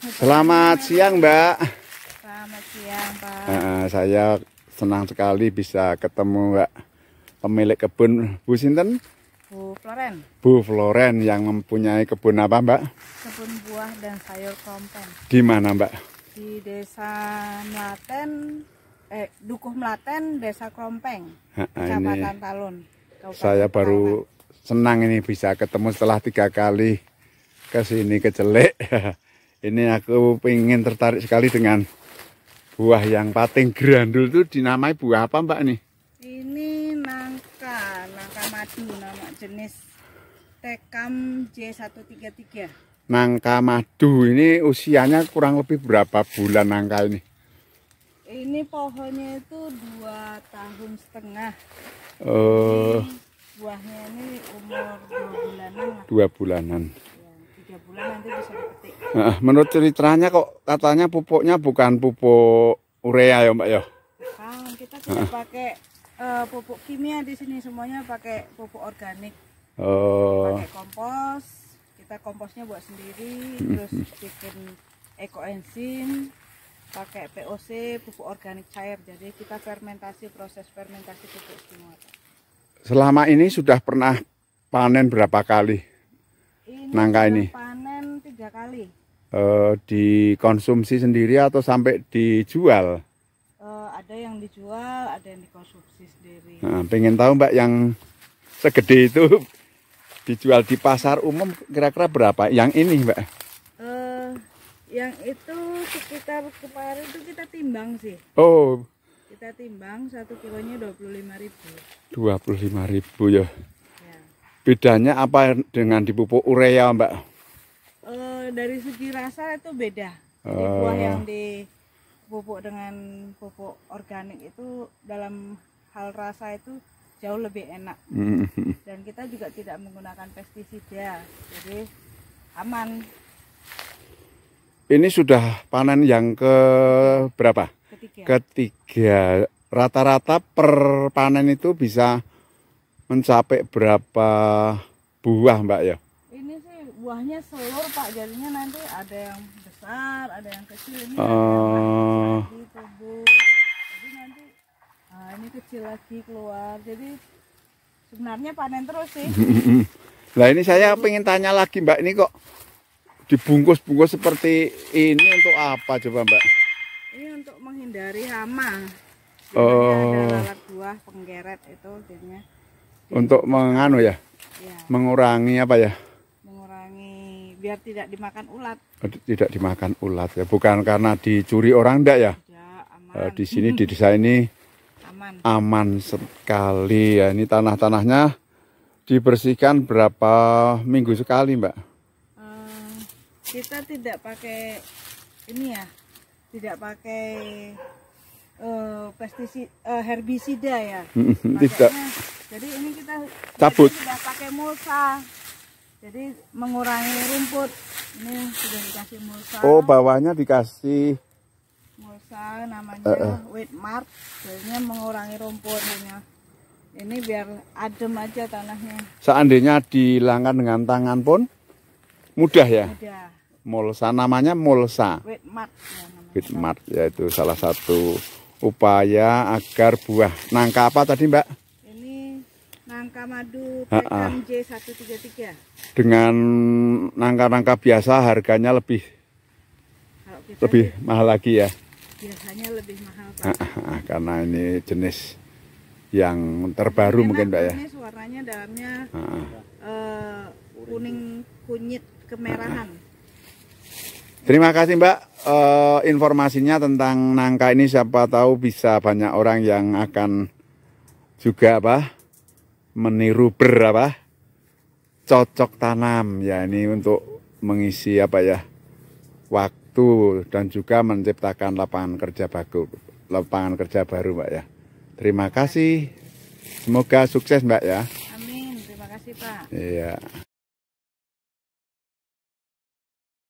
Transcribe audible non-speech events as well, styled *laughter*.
Selamat siang, Mbak. Selamat siang, Pak. Nah, saya senang sekali bisa ketemu Mbak pemilik kebun Bu Sinten. Bu Floren. Bu Floren yang mempunyai kebun apa, Mbak? Kebun buah dan sayur kompen. Di mana, Mbak? Di Desa Melaten, eh Dukuh Melaten, Desa Klompeng, Kecamatan Talun. Kabupaten saya baru senang ini bisa ketemu setelah tiga kali ke sini ke Celik. *laughs* ini aku pengen tertarik sekali dengan buah yang pating grandul itu dinamai buah apa mbak nih? Ini nangka, nangka madu nama jenis tekam J133. Nangka madu ini usianya kurang lebih berapa bulan nangka ini? Ini pohonnya itu dua tahun setengah. Oh. buahnya ini umur dua bulanan. Dua bulanan. Ya, tiga bulan nanti bisa Menurut ceritanya kok katanya pupuknya bukan pupuk urea ya Mbak ya? kita tidak pakai uh, pupuk kimia di sini semuanya pakai pupuk organik. Oh. Pakai kompos, kita komposnya buat sendiri, terus bikin ekoenzim, pakai POC, pupuk organik cair. Jadi kita fermentasi proses fermentasi pupuk semua. Selama ini sudah pernah panen berapa kali ini nangka ini? Panen sekali. Uh, dikonsumsi sendiri atau sampai dijual? Uh, ada yang dijual, ada yang dikonsumsi sendiri. Nah, pengen tahu Mbak yang segede itu *laughs* dijual di pasar umum kira-kira berapa? Yang ini Mbak? Uh, yang itu sekitar kemarin itu kita timbang sih. Oh. Kita timbang satu kilonya dua puluh lima ribu. Dua puluh lima ribu ya. ya. Bedanya apa dengan dipupuk urea Mbak? Eh, dari segi rasa itu beda. Jadi oh, buah iya. yang di pupuk dengan pupuk organik itu dalam hal rasa itu jauh lebih enak. Mm-hmm. Dan kita juga tidak menggunakan pestisida. Jadi aman. Ini sudah panen yang ke berapa? Ketiga. Ketiga. Rata-rata per panen itu bisa mencapai berapa buah, Mbak ya? buahnya seluruh pak jadinya nanti ada yang besar ada yang kecil ini uh, ada yang lagi tubuh jadi nanti nah, ini kecil lagi keluar jadi sebenarnya panen terus sih nah *laughs* ini saya pengen tanya lagi mbak ini kok dibungkus-bungkus seperti ini untuk apa coba mbak ini untuk menghindari hama jadi oh. ada lalat buah penggeret itu jadinya jadi, untuk menganu ya, ya mengurangi apa ya biar tidak dimakan ulat. Oh, tidak dimakan ulat ya, bukan karena dicuri orang enggak ya? Tidak, aman. Eh, di sini di desa ini aman. aman sekali ya. Ini tanah-tanahnya dibersihkan berapa minggu sekali, Mbak? Eh, kita tidak pakai ini ya, tidak pakai uh, eh, pestisida uh, herbisida ya. tidak. Jadi ini kita cabut. Sudah pakai mulsa. Jadi mengurangi rumput. Ini sudah dikasih mulsa. Oh, bawahnya dikasih mulsa namanya uh, uh. wheat mark. Jadinya mengurangi rumputnya. Ini biar adem aja tanahnya. Seandainya dihilangkan dengan tangan pun mudah ya. Mudah. Mulsa namanya mulsa. Wheat mark. Ya, wheat mark yaitu salah satu upaya agar buah nangka apa tadi, Mbak? nangka madu PKM J133. Dengan nangka-nangka biasa harganya lebih lebih ya, mahal lagi ya. Biasanya lebih mahal Pak. Ah, ah, ah, karena ini jenis yang terbaru Enak, mungkin Pak ya. Ini warnanya dalamnya ah. uh, kuning kunyit kemerahan. Ah. Terima kasih Mbak uh, informasinya tentang nangka ini siapa tahu bisa banyak orang yang akan juga apa meniru berapa cocok tanam ya ini untuk mengisi apa ya waktu dan juga menciptakan lapangan kerja baru lapangan kerja baru mbak ya terima kasih semoga sukses mbak ya amin terima kasih pak iya